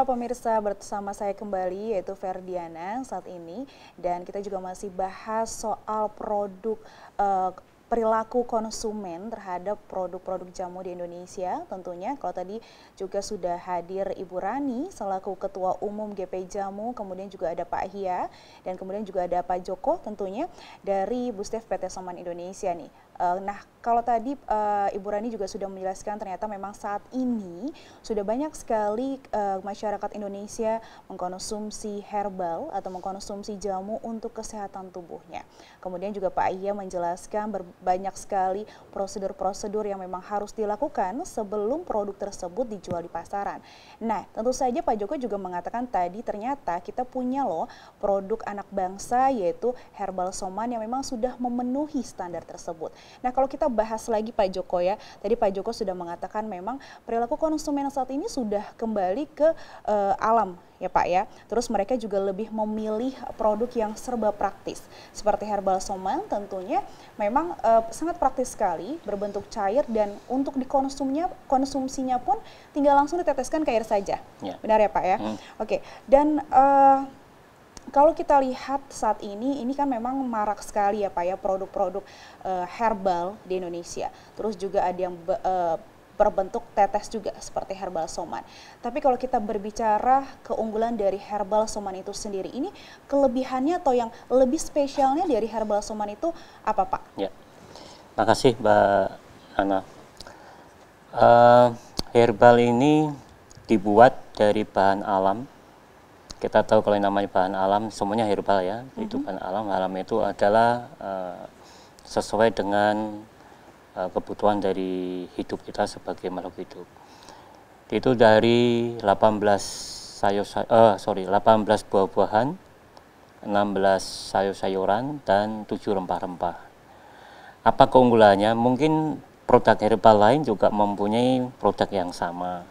pemirsa, bersama saya kembali yaitu Ferdiana saat ini dan kita juga masih bahas soal produk uh, perilaku konsumen terhadap produk-produk jamu di Indonesia tentunya kalau tadi juga sudah hadir Ibu Rani selaku Ketua Umum GP Jamu kemudian juga ada Pak Hia dan kemudian juga ada Pak Joko tentunya dari Bustef PT Soman Indonesia nih Eh, nah, kalau tadi uh, Ibu Rani juga sudah menjelaskan ternyata memang saat ini sudah banyak sekali uh, masyarakat Indonesia mengkonsumsi herbal atau mengkonsumsi jamu untuk kesehatan tubuhnya. Kemudian juga Pak Iya menjelaskan banyak sekali prosedur-prosedur yang memang harus dilakukan sebelum produk tersebut dijual di pasaran. Nah, tentu saja Pak Joko juga mengatakan tadi ternyata kita punya loh produk anak bangsa yaitu herbal soman yang memang sudah memenuhi standar tersebut. Nah, kalau kita bahas lagi Pak Joko ya, tadi Pak Joko sudah mengatakan memang perilaku konsumen saat ini sudah kembali ke uh, alam ya Pak ya. Terus mereka juga lebih memilih produk yang serba praktis seperti herbal somel tentunya memang uh, sangat praktis sekali berbentuk cair dan untuk dikonsumnya konsumsinya pun tinggal langsung diteteskan ke air saja. Yeah. Benar ya Pak ya? Mm. Oke. Dan uh, kalau kita lihat saat ini, ini kan memang marak sekali ya Pak ya produk-produk uh, herbal di Indonesia. Terus juga ada yang uh, berbentuk tetes juga seperti herbal soman. Tapi kalau kita berbicara keunggulan dari herbal soman itu sendiri, ini kelebihannya atau yang lebih spesialnya dari herbal soman itu apa Pak? Ya, makasih Mbak Ana. Uh, herbal ini dibuat dari bahan alam. Kita tahu kalau yang namanya bahan alam, semuanya herbal ya. Mm -hmm. Itu mm-hmm. bahan alam. Alam itu adalah uh, sesuai dengan Eh, kebutuhan dari hidup kita sebagai makhluk hidup. Itu dari 18 sayur eh, sorry 18 buah-buahan, 16 sayur-sayuran dan 7 rempah-rempah. Apa keunggulannya? Mungkin produk herbal lain juga mempunyai produk yang sama.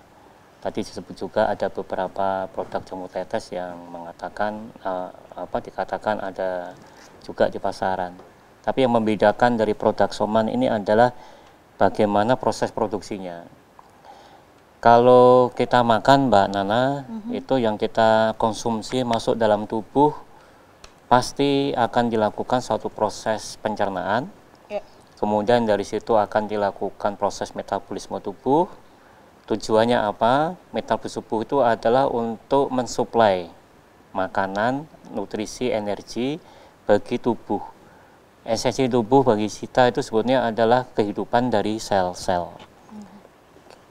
Tadi disebut juga ada beberapa produk jamu tetes yang mengatakan uh, apa dikatakan ada juga di pasaran. Tapi yang membedakan dari produk soman ini adalah bagaimana proses produksinya. Kalau kita makan, Mbak Nana, mm-hmm. itu yang kita konsumsi masuk dalam tubuh pasti akan dilakukan suatu proses pencernaan. Yeah. Kemudian dari situ akan dilakukan proses metabolisme tubuh. Tujuannya apa? Metabolisme tubuh itu adalah untuk mensuplai makanan, nutrisi, energi bagi tubuh esensi tubuh bagi kita itu sebetulnya adalah kehidupan dari sel-sel.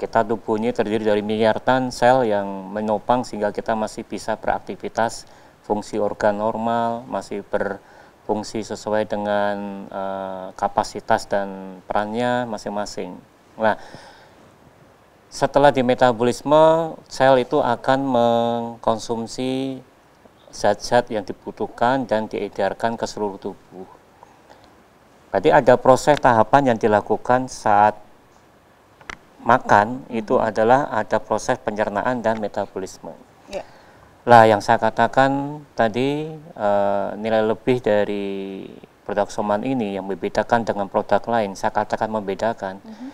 Kita tubuhnya terdiri dari miliaran sel yang menopang sehingga kita masih bisa beraktivitas, fungsi organ normal, masih berfungsi sesuai dengan uh, kapasitas dan perannya masing-masing. Nah, setelah di metabolisme, sel itu akan mengkonsumsi zat-zat yang dibutuhkan dan diedarkan ke seluruh tubuh Berarti ada proses tahapan yang dilakukan saat makan mm-hmm. itu adalah ada proses pencernaan dan metabolisme. Ya. Lah yang saya katakan tadi e, nilai lebih dari produk soman ini yang membedakan dengan produk lain, saya katakan membedakan. -hmm.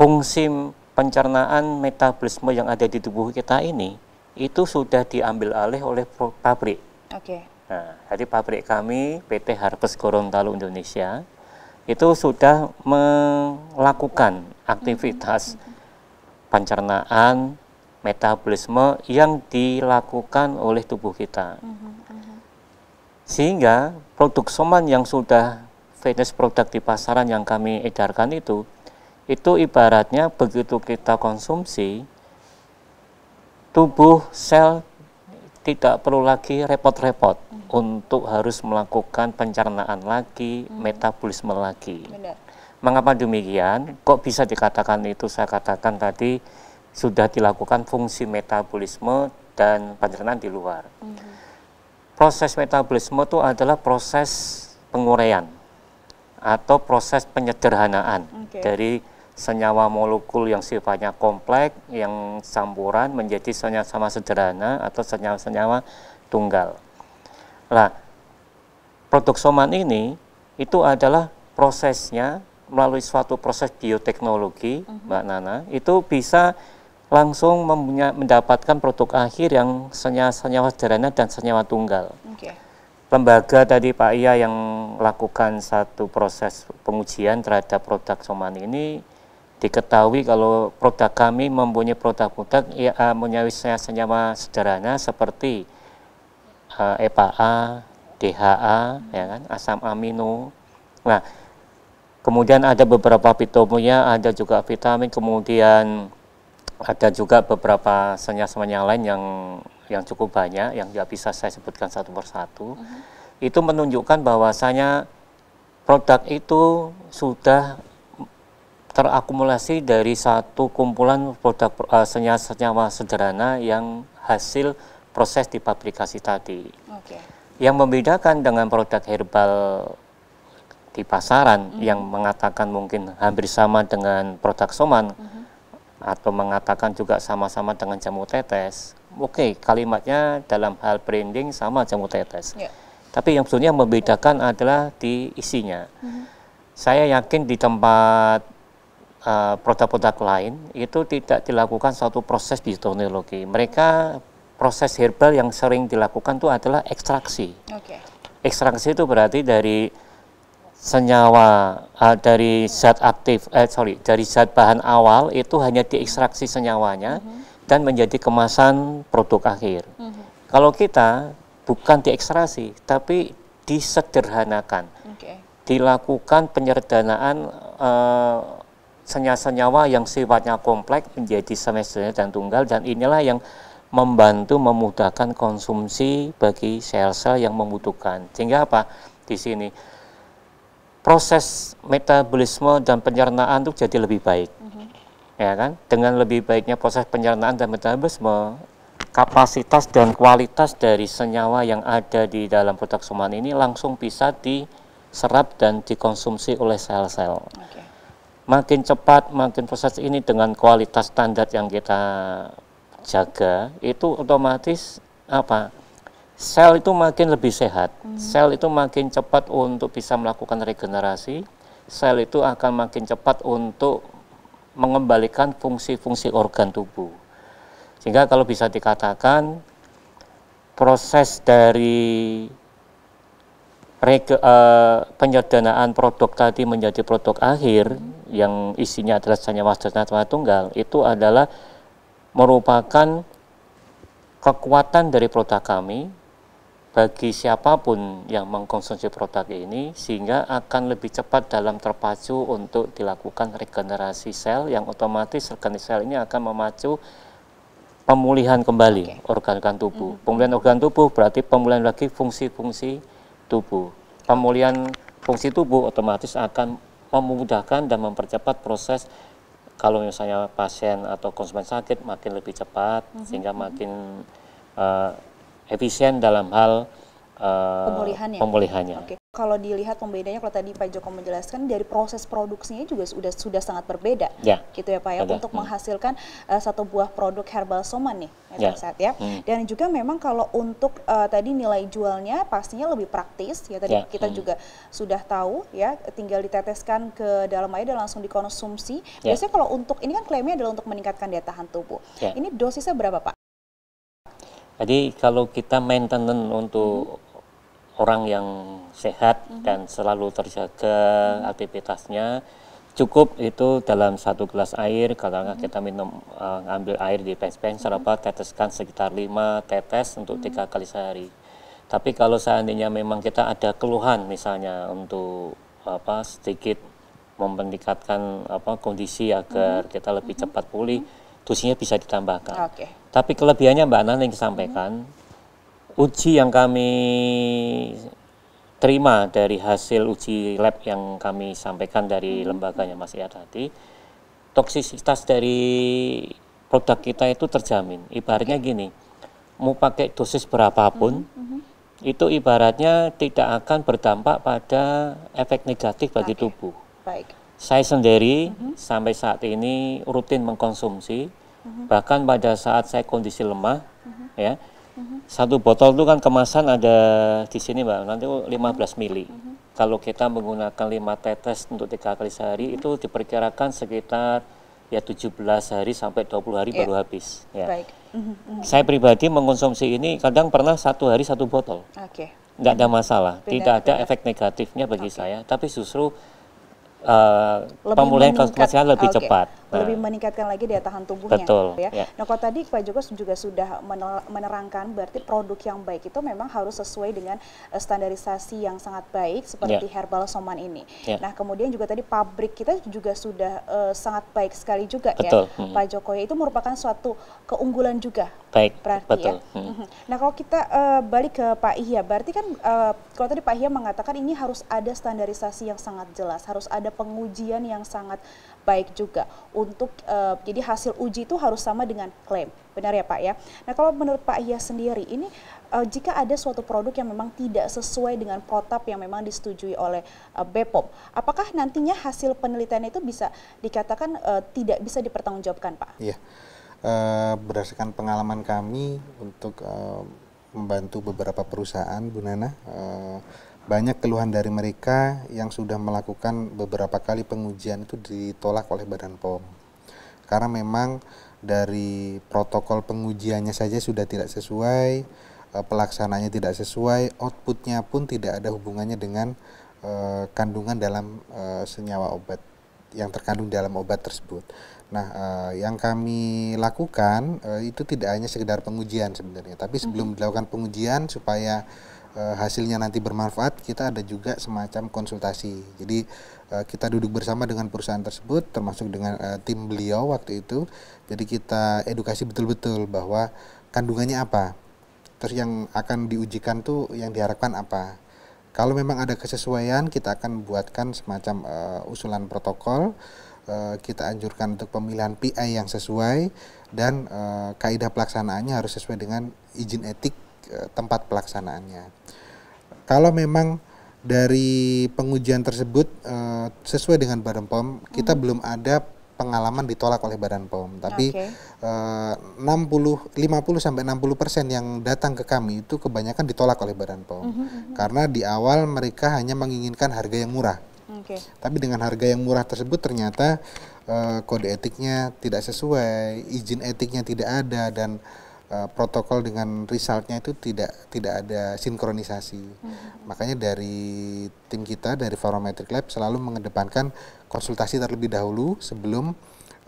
Fungsi pencernaan metabolisme yang ada di tubuh kita ini itu sudah diambil alih oleh pabrik. Okay Nah, jadi pabrik kami PT Harpes Gorontalo Indonesia itu sudah melakukan aktivitas pencernaan metabolisme yang dilakukan oleh tubuh kita. Sehingga produk soman yang sudah fitness produk di pasaran yang kami edarkan itu itu ibaratnya begitu kita konsumsi tubuh sel tidak perlu lagi repot-repot hmm. untuk harus melakukan pencernaan lagi, hmm. metabolisme lagi. Benar. Mengapa demikian? Kok bisa dikatakan itu saya katakan tadi sudah dilakukan fungsi metabolisme dan pencernaan di luar. Hmm. Proses metabolisme itu adalah proses penguraian atau proses penyederhanaan okay. dari senyawa molekul yang sifatnya kompleks, yang campuran menjadi senyawa-senyawa sederhana atau senyawa-senyawa tunggal. Nah, produk soman ini itu adalah prosesnya melalui suatu proses bioteknologi, uh mhm. -huh. Mbak Nana, itu bisa langsung mendapatkan produk akhir yang senyawa-senyawa sederhana dan senyawa tunggal. Okay. Lembaga tadi Pak Ia yang lakukan satu proses pengujian terhadap produk soman ini Diketahui kalau produk kami mempunyai produk-produk ya, eh, mempunyai senyawa sederhana seperti uh, eh, EPA, DHA, ya kan, asam amino. Nah, kemudian ada beberapa vitaminnya, ada juga vitamin, kemudian ada juga beberapa senyawa yang lain yang yang cukup banyak yang tidak bisa saya sebutkan satu persatu. satu. Mhm. Itu menunjukkan bahwasanya produk itu sudah terakumulasi dari satu kumpulan produk uh, senyawa-senyawa sederhana yang hasil proses dipabrikasi tadi. Okay. Yang membedakan dengan produk herbal di pasaran mm -hmm. yang mengatakan mungkin hampir sama dengan produk soman mm -hmm. atau mengatakan juga sama-sama dengan jamu tetes. Oke, okay, kalimatnya dalam hal branding sama jamu tetes. Yeah. Tapi yang sebetulnya membedakan adalah di isinya. Mm -hmm. Saya yakin di tempat Eh, produk-produk lain itu tidak dilakukan suatu proses di Mereka proses herbal yang sering dilakukan itu adalah ekstraksi. Okay. Ekstraksi itu berarti dari senyawa uh, dari zat aktif, eh, sorry, dari zat bahan awal itu hanya diekstraksi senyawanya uh-huh. dan menjadi kemasan produk akhir. Uh-huh. Kalau kita bukan diekstraksi, tapi disederhanakan, okay. dilakukan penyederhanaan uh, senyawa-senyawa yang sifatnya kompleks menjadi semesternya dan tunggal dan inilah yang membantu memudahkan konsumsi bagi sel-sel yang membutuhkan. Sehingga apa? Di sini proses metabolisme dan pencernaan itu jadi lebih baik. Mm -hmm. Ya kan? Dengan lebih baiknya proses pencernaan dan metabolisme, kapasitas dan kualitas dari senyawa yang ada di dalam produk suman ini langsung bisa diserap dan dikonsumsi oleh sel-sel. Okay makin cepat, makin proses ini dengan kualitas standar yang kita jaga, itu otomatis apa? Sel itu makin lebih sehat, hmm. sel itu makin cepat untuk bisa melakukan regenerasi, sel itu akan makin cepat untuk mengembalikan fungsi-fungsi organ tubuh. Sehingga kalau bisa dikatakan proses dari rege, uh, penyederhanaan produk tadi menjadi produk akhir hmm yang isinya adalah hanya wajah Natwa Tunggal itu adalah merupakan kekuatan dari produk kami bagi siapapun yang mengkonsumsi produk ini sehingga akan lebih cepat dalam terpacu untuk dilakukan regenerasi sel yang otomatis regenerasi sel ini akan memacu pemulihan kembali organ organ-organ tubuh. Mm Pemulihan organ tubuh berarti pemulihan lagi fungsi-fungsi tubuh. Pemulihan fungsi tubuh otomatis akan memudahkan dan mempercepat proses kalau misalnya pasien atau konsumen sakit makin lebih cepat mm -hmm. sehingga mhm. makin uh, efisien dalam hal uh, eh, pemulihan pemulihannya. Okay. Kalau dilihat pembedanya kalau tadi Pak Joko menjelaskan dari proses produksinya juga sudah sudah sangat berbeda, ya. gitu ya Pak ya, untuk hmm. menghasilkan uh, satu buah produk herbal soman nih, ya. ya. saat ya. Hmm. Dan juga memang kalau untuk uh, tadi nilai jualnya pastinya lebih praktis ya tadi ya. kita hmm. juga sudah tahu ya, tinggal diteteskan ke dalam air dan langsung dikonsumsi. Ya. Biasanya kalau untuk ini kan klaimnya adalah untuk meningkatkan daya tahan tubuh. Ya. Ini dosisnya berapa Pak? Jadi kalau kita maintenance untuk hmm orang yang sehat mm -hmm. dan selalu terjaga mm -hmm. aktivitasnya cukup itu dalam satu gelas air kalau mm -hmm. kita minum uh, eh, ambil air di dispenser mm -hmm. teteskan sekitar lima tetes untuk mhm. tiga mm -hmm. kali sehari tapi kalau seandainya memang kita ada keluhan misalnya untuk apa sedikit memperlihatkan apa kondisi agar mm -hmm. kita lebih mm -hmm. cepat pulih mhm. dosisnya bisa ditambahkan. Okay. Tapi kelebihannya Mbak Nana yang disampaikan. mm -hmm uji yang kami terima dari hasil uji lab yang kami sampaikan dari hmm. lembaganya Mas Iyad Hadi, toksisitas dari produk kita itu terjamin. Ibaratnya gini, mau pakai dosis berapapun, hmm, -hmm. itu ibaratnya tidak akan berdampak pada efek negatif bagi okay. tubuh. Baik. Saya sendiri hmm, -hmm. sampai saat ini rutin mengkonsumsi, -hmm. bahkan pada saat saya kondisi lemah, -hmm. ya satu botol itu kan kemasan ada di sini mbak, nanti 15 mili. Uh mm-hmm. -huh. Kalau kita menggunakan 5 tetes untuk tiga kali sehari uh mm-hmm. -huh. itu diperkirakan sekitar ya 17 hari sampai 20 hari yeah. baru habis. Ya. Baik. Uh mm-hmm. -huh. Saya pribadi mengkonsumsi ini kadang pernah satu hari satu botol. Oke. Okay. Tidak ada masalah, benar, tidak ada benar. efek negatifnya bagi okay. saya, tapi justru uh, pemulihan kesehatan lebih ah, okay. cepat. Nah. Lebih meningkatkan lagi daya tahan tubuhnya. Betul. Gitu ya. Yeah. Nah, kalau tadi Pak Joko juga sudah menerangkan berarti produk yang baik itu memang harus sesuai dengan eh, standarisasi yang sangat baik seperti yeah. herbal soman ini. Yeah. Nah, kemudian juga tadi pabrik kita juga sudah uh, sangat baik sekali juga ya. Betul. ya. -hmm. Pak Joko ya, itu merupakan suatu keunggulan juga. Baik. Berarti Betul. ya. -hmm. Mhm. Nah, kalau kita uh, balik ke Pak Iya, berarti kan uh, kalau tadi Pak Iya mengatakan ini harus ada standarisasi yang sangat jelas, harus ada pengujian yang sangat baik juga untuk uh, jadi hasil uji itu harus sama dengan klaim benar ya Pak ya. Nah kalau menurut Pak Iya sendiri ini uh, jika ada suatu produk yang memang tidak sesuai dengan protap yang memang disetujui oleh uh, eh, BPOM, apakah nantinya hasil penelitian itu bisa dikatakan uh, tidak bisa dipertanggungjawabkan Pak? Iya, uh, berdasarkan pengalaman kami untuk uh, membantu beberapa perusahaan Bu Nana. Uh, banyak keluhan dari mereka yang sudah melakukan beberapa kali pengujian itu ditolak oleh Badan POM. Karena memang dari protokol pengujiannya saja sudah tidak sesuai, eh, pelaksananya tidak sesuai, outputnya pun tidak ada hubungannya dengan eh, kandungan dalam eh, senyawa obat yang terkandung dalam obat tersebut. Nah, yang kami lakukan itu tidak hanya sekedar pengujian sebenarnya, tapi sebelum mm-hmm. dilakukan pengujian supaya Eh, hasilnya nanti bermanfaat, kita ada juga semacam konsultasi. Jadi eh, kita duduk bersama dengan perusahaan tersebut, termasuk dengan eh, tim beliau waktu itu. Jadi kita edukasi betul-betul bahwa kandungannya apa, terus yang akan diujikan tuh yang diharapkan apa. Kalau memang ada kesesuaian, kita akan buatkan semacam uh, usulan protokol. Uh, kita anjurkan untuk pemilihan PI yang sesuai dan uh, kaidah pelaksanaannya harus sesuai dengan izin etik tempat pelaksanaannya kalau memang dari pengujian tersebut uh, sesuai dengan Badan POM, hmm. kita belum ada pengalaman ditolak oleh Badan POM. Tapi okay. uh, 60 50 60 persen yang datang ke kami itu kebanyakan ditolak oleh Badan POM -hmm. hmm, hmm. karena di awal mereka hanya menginginkan harga yang murah. Okay. Tapi dengan harga yang murah tersebut ternyata uh, kode etiknya tidak sesuai, izin etiknya tidak ada dan Eh, protokol dengan resultnya itu tidak tidak ada sinkronisasi. Hmm. Makanya dari tim kita dari Farometric Lab selalu mengedepankan konsultasi terlebih dahulu sebelum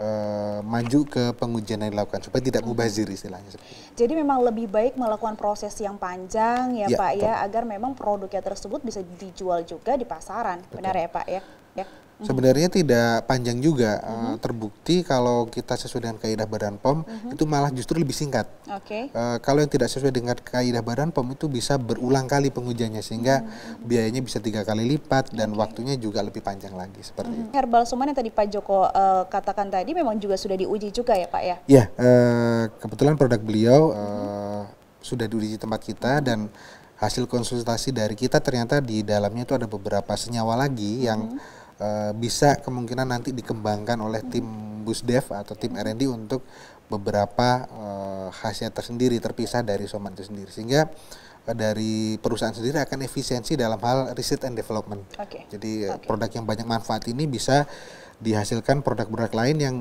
Uh, maju ke pengujian yang dilakukan supaya tidak mubazir istilahnya. Jadi memang lebih baik melakukan proses yang panjang ya, ya Pak ya, betul. ya agar memang produknya tersebut bisa dijual juga di pasaran. Betul. Benar ya Pak ya? ya sebenarnya tidak panjang juga mm -hmm. uh, terbukti kalau kita sesuai dengan kaidah Badan POM mm -hmm. itu malah justru lebih singkat. Okay. Uh, eh, kalau yang tidak sesuai dengan kaidah Badan POM itu bisa berulang kali pengujiannya sehingga mm -hmm. biayanya bisa tiga kali lipat dan okay. waktunya juga lebih panjang lagi seperti mm -hmm. itu. Herbal Suman yang tadi Pak Joko uh, katakan tadi memang juga sudah diuji juga ya Pak ya? Iya uh, kebetulan produk beliau uh, mm -hmm. sudah diuji di tempat kita dan hasil konsultasi dari kita ternyata di dalamnya itu ada beberapa senyawa lagi yang mm -hmm Eh, bisa kemungkinan nanti dikembangkan oleh tim bus dev atau tim R&D untuk beberapa uh, khasnya tersendiri terpisah dari Soman itu sendiri sehingga uh, dari perusahaan sendiri akan efisiensi dalam hal riset and development. Okay. Jadi okay. produk yang banyak manfaat ini bisa dihasilkan produk-produk lain yang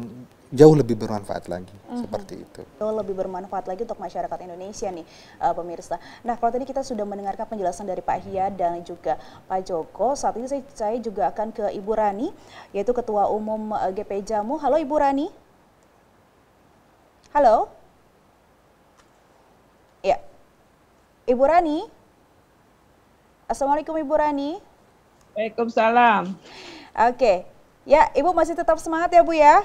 jauh lebih bermanfaat lagi mm -hmm. seperti itu. Jauh lebih bermanfaat lagi untuk masyarakat Indonesia nih uh, pemirsa. Nah kalau tadi kita sudah mendengarkan penjelasan dari Pak Hia dan juga Pak Joko, saat ini saya, saya juga akan ke Ibu Rani yaitu Ketua Umum eh, GP Jamu. Halo Ibu Rani. Halo. Ya. Ibu Rani. Assalamualaikum Ibu Rani. Waalaikumsalam. Oke. Ya, Ibu masih tetap semangat ya Bu ya.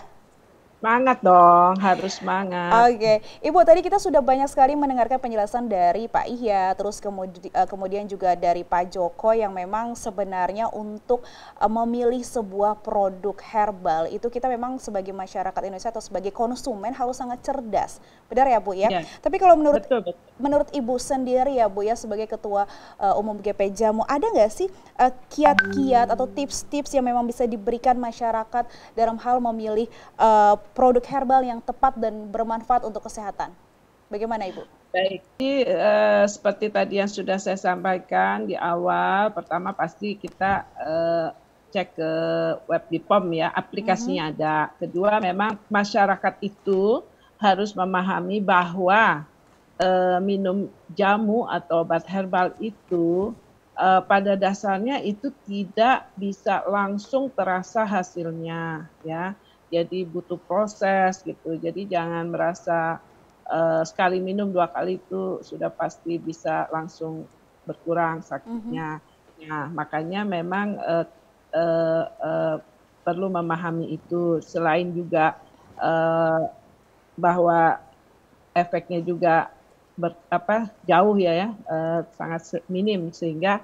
Semangat dong, harus semangat. Oke, okay. Ibu tadi kita sudah banyak sekali mendengarkan penjelasan dari Pak Ihya, terus kemudi eh, kemudian juga dari Pak Joko yang memang sebenarnya untuk eh, memilih sebuah produk herbal itu kita memang sebagai masyarakat Indonesia atau sebagai konsumen harus sangat cerdas, benar ya Bu ya? ya. Tapi kalau menurut betul, betul. menurut Ibu sendiri ya Bu ya sebagai Ketua uh, Umum GP Jamu ada nggak sih kiat-kiat uh, atau tips-tips yang memang bisa diberikan masyarakat dalam hal memilih uh, produk herbal yang tepat dan bermanfaat untuk kesehatan. Bagaimana Ibu? Baik, Jadi, e, eh, seperti tadi yang sudah saya sampaikan di awal, pertama pasti kita e, cek ke web di POM ya, aplikasinya mm -hmm. ada. Kedua, memang masyarakat itu harus memahami bahwa e, minum jamu atau obat herbal itu e, pada dasarnya itu tidak bisa langsung terasa hasilnya ya jadi butuh proses gitu jadi jangan merasa uh, sekali minum dua kali itu sudah pasti bisa langsung berkurang sakitnya mm-hmm. nah makanya memang uh, uh, uh, perlu memahami itu selain juga uh, bahwa efeknya juga ber, apa jauh ya ya uh, sangat minim sehingga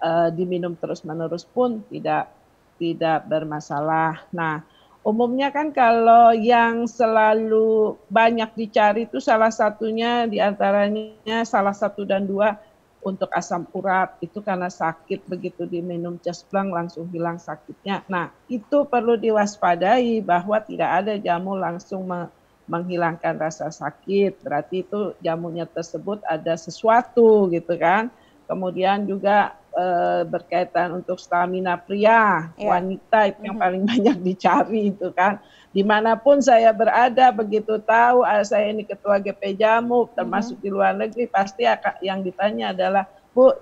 uh, diminum terus menerus pun tidak tidak bermasalah nah Umumnya kan kalau yang selalu banyak dicari itu salah satunya diantaranya salah satu dan dua untuk asam urat itu karena sakit begitu diminum cesplang langsung hilang sakitnya. Nah itu perlu diwaspadai bahwa tidak ada jamu langsung menghilangkan rasa sakit. Berarti itu jamunya tersebut ada sesuatu gitu kan kemudian juga e, berkaitan untuk stamina pria, yeah. wanita itu yang paling banyak dicari itu kan. Dimanapun saya berada, begitu tahu ah, saya ini ketua GP Jamu, termasuk di luar negeri, pasti yang ditanya adalah, Bu,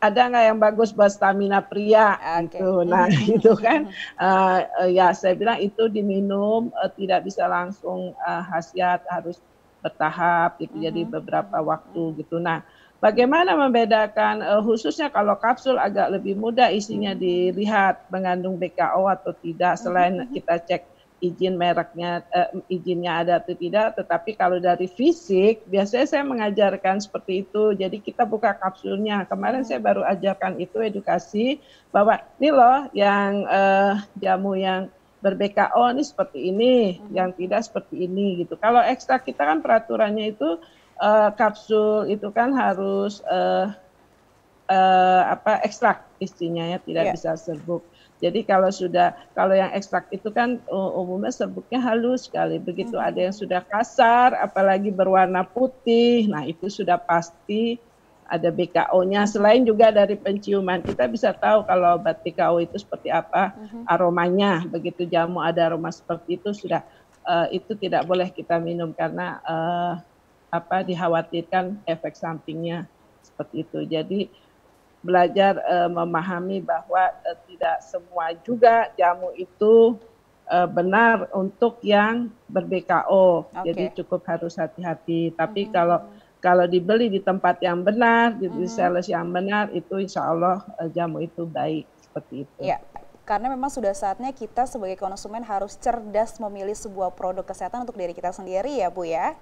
ada nggak yang bagus buat stamina pria okay. Gitu. Nah, itu kan. uh, ya saya bilang itu diminum uh, tidak bisa langsung uh, khasiat harus bertahap gitu. Uh -huh. Jadi beberapa waktu gitu. Nah, Bagaimana membedakan uh, khususnya kalau kapsul agak lebih mudah isinya hmm. dilihat mengandung BKO atau tidak hmm. selain kita cek izin mereknya uh, izinnya ada atau tidak tetapi kalau dari fisik biasanya saya mengajarkan seperti itu jadi kita buka kapsulnya kemarin hmm. saya baru ajarkan itu edukasi bahwa ini loh yang uh, jamu yang ber-BKO ini seperti ini, yang tidak seperti ini gitu. Kalau ekstra kita kan peraturannya itu uh, kapsul itu kan harus uh, uh, apa ekstrak istrinya ya tidak yeah. bisa serbuk. Jadi kalau sudah kalau yang ekstrak itu kan umumnya serbuknya halus sekali. Begitu hmm. ada yang sudah kasar, apalagi berwarna putih, nah itu sudah pasti ada BKO-nya. Selain juga dari penciuman, kita bisa tahu kalau obat BKO itu seperti apa hmm. aromanya. Begitu jamu ada aroma seperti itu sudah uh, itu tidak boleh kita minum karena uh, apa dikhawatirkan efek sampingnya seperti itu. Jadi belajar e, memahami bahwa e, tidak semua juga jamu itu e, benar untuk yang ber-BKO. Okay. Jadi cukup harus hati-hati. Tapi mm -hmm. kalau kalau dibeli di tempat yang benar, di mm -hmm. sales yang benar, itu insya Allah e, jamu itu baik seperti itu. Yeah karena memang sudah saatnya kita sebagai konsumen harus cerdas memilih sebuah produk kesehatan untuk diri kita sendiri ya Bu ya.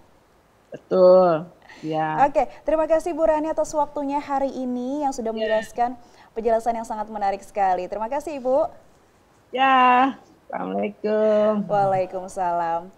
Betul. Ya. Oke, terima kasih Bu Rani atas waktunya hari ini yang sudah ya. menjelaskan ya. penjelasan yang sangat menarik sekali. Terima kasih Ibu. Ya, Assalamualaikum. Waalaikumsalam.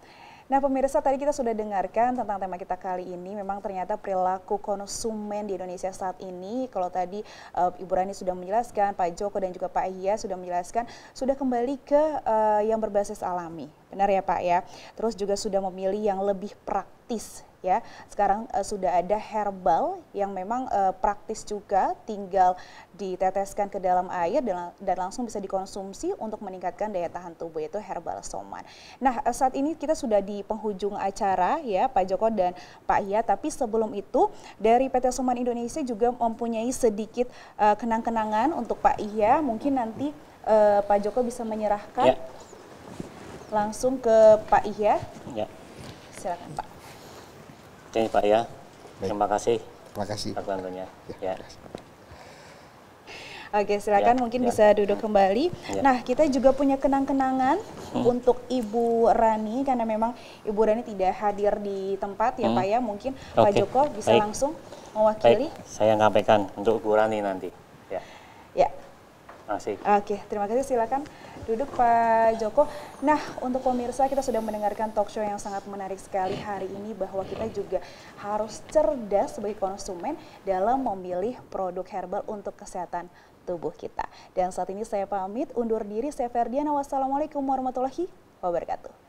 Nah pemirsa tadi kita sudah dengarkan tentang tema kita kali ini memang ternyata perilaku konsumen di Indonesia saat ini kalau tadi e, Ibu Rani sudah menjelaskan, Pak Joko dan juga Pak Iya sudah menjelaskan sudah kembali ke e, yang berbasis alami. Benar ya Pak ya. Terus juga sudah memilih yang lebih praktis ya. Sekarang uh, sudah ada herbal yang memang uh, praktis juga tinggal diteteskan ke dalam air dan, dan langsung bisa dikonsumsi untuk meningkatkan daya tahan tubuh yaitu herbal soman. Nah, uh, saat ini kita sudah di penghujung acara ya Pak Joko dan Pak Iya, tapi sebelum itu dari PT Soman Indonesia juga mempunyai sedikit uh, kenang-kenangan untuk Pak Iya, mungkin nanti uh, Pak Joko bisa menyerahkan ya. langsung ke Pak Iya. Ya. Silakan Pak. Oke Pak ya. Baik. Terima kasih. Terima kasih. Pak bantunya. Ya. ya. Oke, silakan ya, mungkin ya. bisa duduk kembali. Ya. Nah, kita juga punya kenang-kenangan hmm. untuk Ibu Rani karena memang Ibu Rani tidak hadir di tempat ya hmm. Pak ya. Mungkin okay. Pak Joko bisa Baik. langsung mewakili. Baik. Saya sampaikan untuk Ibu Rani nanti. Ya. Ya. Oke, terima kasih. Silakan duduk Pak Joko. Nah, untuk pemirsa kita sudah mendengarkan talk show yang sangat menarik sekali hari ini bahwa kita juga harus cerdas sebagai konsumen dalam memilih produk herbal untuk kesehatan tubuh kita. Dan saat ini saya pamit undur diri. Saya Ferdiana. Wassalamualaikum warahmatullahi wabarakatuh.